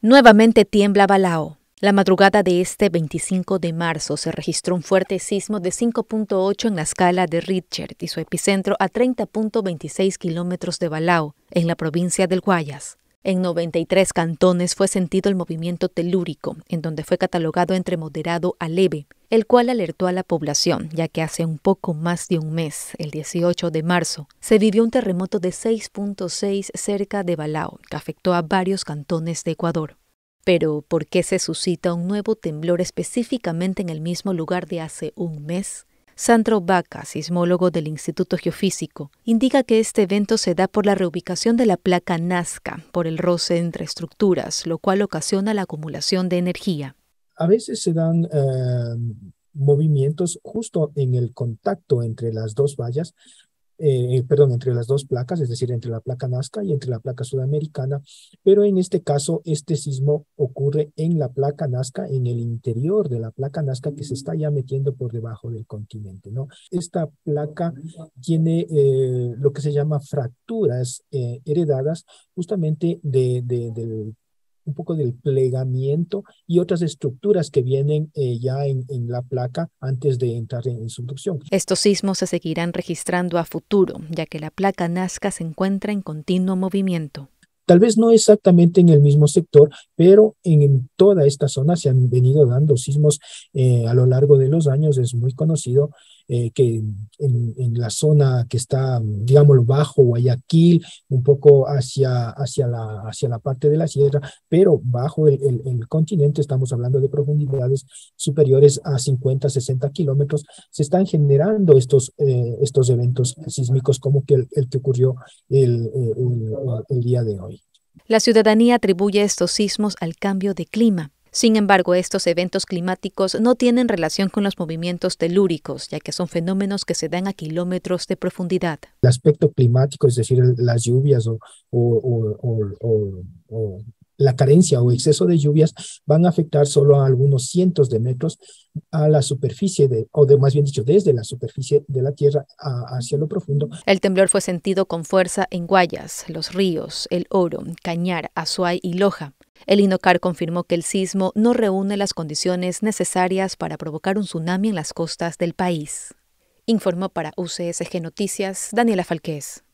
Nuevamente tiembla Balao. La madrugada de este 25 de marzo se registró un fuerte sismo de 5.8 en la escala de Richard y su epicentro a 30.26 kilómetros de Balao, en la provincia del Guayas. En 93 cantones fue sentido el movimiento telúrico, en donde fue catalogado entre moderado a leve, el cual alertó a la población, ya que hace un poco más de un mes, el 18 de marzo, se vivió un terremoto de 6.6 cerca de Balao, que afectó a varios cantones de Ecuador. Pero, ¿por qué se suscita un nuevo temblor específicamente en el mismo lugar de hace un mes? Sandro Baca, sismólogo del Instituto Geofísico, indica que este evento se da por la reubicación de la placa Nazca, por el roce entre estructuras, lo cual ocasiona la acumulación de energía. A veces se dan eh, movimientos justo en el contacto entre las dos vallas, eh, perdón, entre las dos placas, es decir, entre la placa nazca y entre la placa sudamericana, pero en este caso este sismo ocurre en la placa nazca, en el interior de la placa nazca que se está ya metiendo por debajo del continente, ¿no? Esta placa tiene eh, lo que se llama fracturas eh, heredadas justamente de, de, del un poco del plegamiento y otras estructuras que vienen eh, ya en, la placa antes de entrar en, subducción. Estos sismos se seguirán registrando a futuro, ya que la placa Nazca se encuentra en continuo movimiento tal vez no exactamente en el mismo sector, pero en, toda esta zona se han venido dando sismos eh, a lo largo de los años, es muy conocido eh, que en, la zona que está, digamos, bajo Guayaquil, un poco hacia, hacia, la, hacia la parte de la sierra, pero bajo el, el, continente estamos hablando de profundidades superiores a 50, 60 kilómetros, se están generando estos, eh, estos eventos sísmicos como que el, que ocurrió el, el día de hoy. La ciudadanía atribuye estos sismos al cambio de clima. Sin embargo, estos eventos climáticos no tienen relación con los movimientos telúricos, ya que son fenómenos que se dan a kilómetros de profundidad. El aspecto climático, es decir, las lluvias o, la carencia o exceso de lluvias van a afectar solo a algunos cientos de metros a la superficie o más bien dicho, desde la superficie de la Tierra hacia lo profundo. El temblor fue sentido con fuerza en Guayas, Los Ríos, El Oro, Cañar, Azuay y Loja. El INOCAR confirmó que el sismo no reúne las condiciones necesarias para provocar un tsunami en las costas del país. Informó para UCSG Noticias Daniela Falqués.